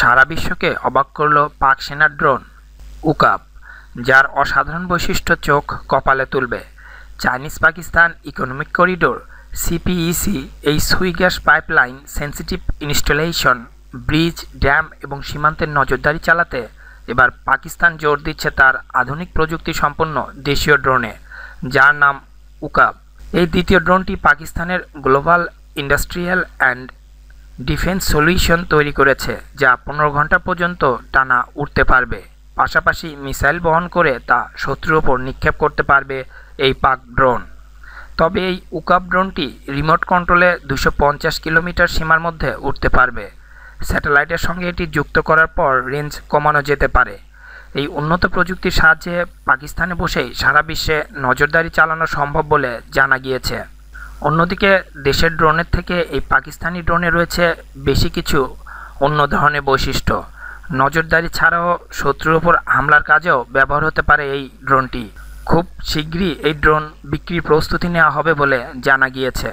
সারা বিশ্বকে অবাক করল পাক সেনার ড্রোন উকাপ যার অসাধারণ বৈশিষ্ট্য চোখ কপালে তুলবে Chinese Pakistan economic corridor CPEC এই Sui gas pipeline sensitive installation bridge dam এবং সীমান্তের নজরদারি চালাতে এবার পাকিস্তান জোর দিচ্ছে তার আধুনিক প্রযুক্তি সম্পন্ন দেশীয় ড্রোনে যার নাম উকাব এই দ্বিতীয় ড্রোনটি পাকিস্তানের global industrial and defence solution তৈরি করেছে যা পনেরো ঘন্টা পর্যন্ত টানা উঠতে পারবে পাশাপাশি মিসাইল বহন করে তা শত্রুর ওপর নিক্ষেপ করতে পারবে এই পাক ড্রোন তবে এই উকাপ ড্রোনটি রিমোট কন্ট্রোলে দুশো কিলোমিটার সীমার মধ্যে উঠতে পারবে স্যাটেলাইটের সঙ্গে এটি যুক্ত করার পর রেঞ্জ কমানো যেতে পারে এই উন্নত প্রযুক্তির সাহায্যে পাকিস্তানে বসেই সারা বিশ্বে নজরদারি চালানো সম্ভব বলে জানা গিয়েছে অন্যদিকে দেশের ড্রোনের থেকে এই পাকিস্তানি ড্রোনে রয়েছে বেশি কিছু অন্য ধরনের বৈশিষ্ট্য নজরদারি ছাড়াও শত্রুর ওপর হামলার কাজেও ব্যবহার হতে পারে এই ড্রোনটি খুব শীঘ্রই এই ড্রোন বিক্রির প্রস্তুতি নেওয়া হবে বলে জানা গিয়েছে